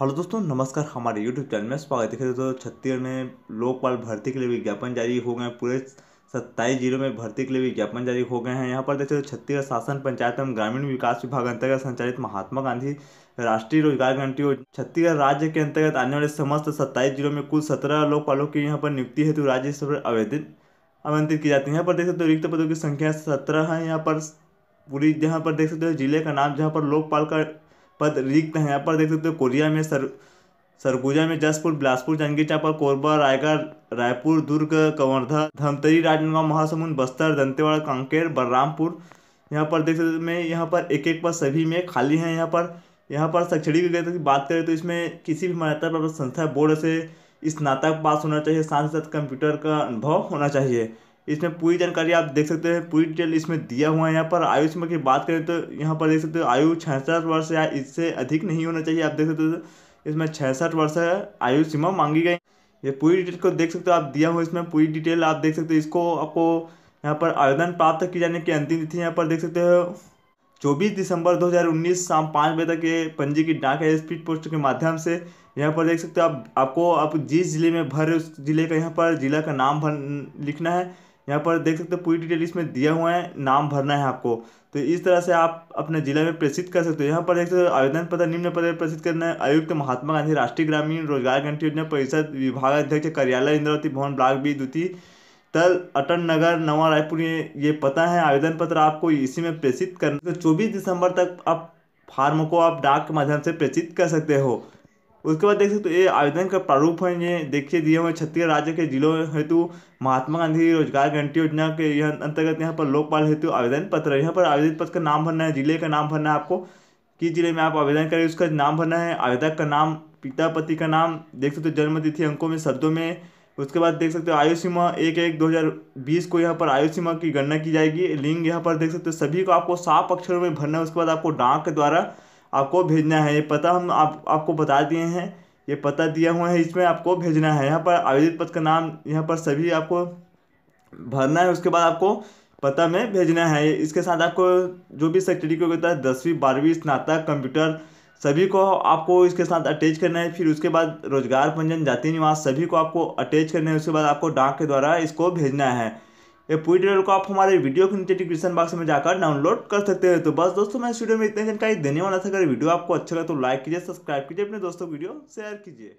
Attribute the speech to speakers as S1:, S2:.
S1: hello दोस्तों नमस्कार हमारे यूट्यूब चैनल में स्वागत है दोस्तों छत्तीसगढ़ में लोकपाल भर्ती के लिए विज्ञापन जारी हो गए हैं पूरे सत्ताईस जिलों में भर्ती के लिए विज्ञापन जारी हो गए हैं यहाँ पर देखते तो छत्तीसगढ़ शासन पंचायत एवं ग्रामीण विकास विभाग अंतर्गत संचालित महात्मा गांधी राष्ट्रीय रोजगार गारंटी और छत्तीसगढ़ राज्य के अंतर्गत आने वाले समस्त सत्ताईस जिलों में कुल सत्रह लोकपालों की यहाँ पर नियुक्ति हेतु राज्य स्तर पर आवेदन आमंत्रित की जाती है यहाँ पर देख सकते हो रिक्त पदों की संख्या सत्रह है यहाँ पर पूरी जहाँ पर देख सकते हो जिले का नाम जहाँ पर लोकपाल का पद रिक्त हैं यहाँ पर देख सकते हो कोरिया में सर सरगुजा में जसपुर बिलासपुर जांजगीर चांपा कोरबा रायगढ़ रायपुर दुर्ग कंवर्धा धमतरी राजनांदगांव महासमुंद बस्तर दंतेवाड़ा कांकेर बलरामपुर यहाँ पर देख सकते मैं यहाँ पर एक एक पद सभी में खाली हैं यहाँ पर यहाँ पर शैक्षणिक की बात करें तो इसमें किसी भी मान्यता प्राप्त संस्था बोर्ड से स्नातक पास होना चाहिए साथ ही साथ कंप्यूटर का अनुभव होना चाहिए इसमें पूरी जानकारी आप देख सकते हैं पूरी डिटेल इसमें दिया हुआ है यहाँ पर आयु सीमा की बात करें तो यहाँ पर देख सकते हो आयु छसठ वर्ष या इससे अधिक नहीं होना चाहिए आप देख सकते हो इसमें छसठ वर्ष आयु सीमा मांगी गई ये पूरी डिटेल को देख सकते हो आप दिया हुआ इसमें पूरी डिटेल आप देख सकते हो इसको आपको यहाँ पर आवेदन प्राप्त किए जाने की अंतिम तिथि यहाँ पर देख सकते हो चौबीस दिसंबर 2019 शाम पाँच बजे तक ये पंजी की डाक है स्पीड पोस्ट के माध्यम से यहाँ पर देख सकते हो आप आपको आप जिस ज़िले में भर उस ज़िले का यहाँ पर ज़िला का नाम भर लिखना है यहाँ पर देख सकते हो पूरी डिटेल इसमें दिया हुआ है नाम भरना है आपको तो इस तरह से आप अपने जिले में प्रेषित कर सकते हो यहाँ पर देख सकते हो आवेदन पत्र निम्न पत्र प्रेषित करना है आयुक्त महात्मा गांधी राष्ट्रीय ग्रामीण रोजगार गारंटी योजना परिषद विभाग अध्यक्ष कार्यालय इंद्रावती भवन ब्लाक बी द्वितीय तल अटल नगर नवा रायपुर ये ये पता है आवेदन पत्र आपको इसी में प्रेषित करना तो चौबीस दिसंबर तक आप फार्म को आप डाक के माध्यम से प्रेषित कर सकते हो उसके बाद देख सकते हो ये आवेदन का प्रारूप है ये देखिए दिए हुए छत्तीसगढ़ राज्य के जिलों हेतु महात्मा गांधी रोजगार गारंटी योजना के अंतर्गत यहाँ पर लोकपाल हेतु आवेदन पत्र यहाँ पर आवेदन पत्र का नाम भरना है जिले का नाम भरना है आपको किस जिले में आप आवेदन करें उसका नाम भरना है आवेदक का नाम पिता पति का नाम देख सकते हो जन्म तिथि अंकों में शब्दों में उसके बाद देख सकते हो आयु सीमा एक एक दो हज़ार बीस को यहाँ पर आयु सीमा की गणना की जाएगी लिंग यहाँ पर देख सकते हो सभी को आपको साफ अक्षरों में भरना है उसके बाद आपको डाक के द्वारा आपको भेजना है ये पता हम आप आपको बता दिए हैं ये पता दिया हुआ है इसमें आपको भेजना है यहाँ पर आवेदित पद का नाम यहाँ पर सभी आपको भरना है उसके बाद आपको पता में भेजना है इसके साथ आपको जो भी सेक्रेटरी को होता है दसवीं बारहवीं स्नातक कंप्यूटर सभी को आपको इसके साथ अटैच करना है फिर उसके बाद रोजगार पंजन जाति निवास सभी को आपको अटैच करना है उसके बाद आपको डाक के द्वारा इसको भेजना है ये पूरी डिटेल को आप हमारे वीडियो के नीचे डिस्क्रिप्शन बॉक्स में जाकर डाउनलोड कर सकते हैं तो बस दोस्तों मैं इस वीडियो में इतनी जानकारी देने वाला था अगर वीडियो आपको अच्छा लगा तो लाइक कीजिए सब्सक्राइब कीजिए अपने दोस्तों वीडियो शेयर कीजिए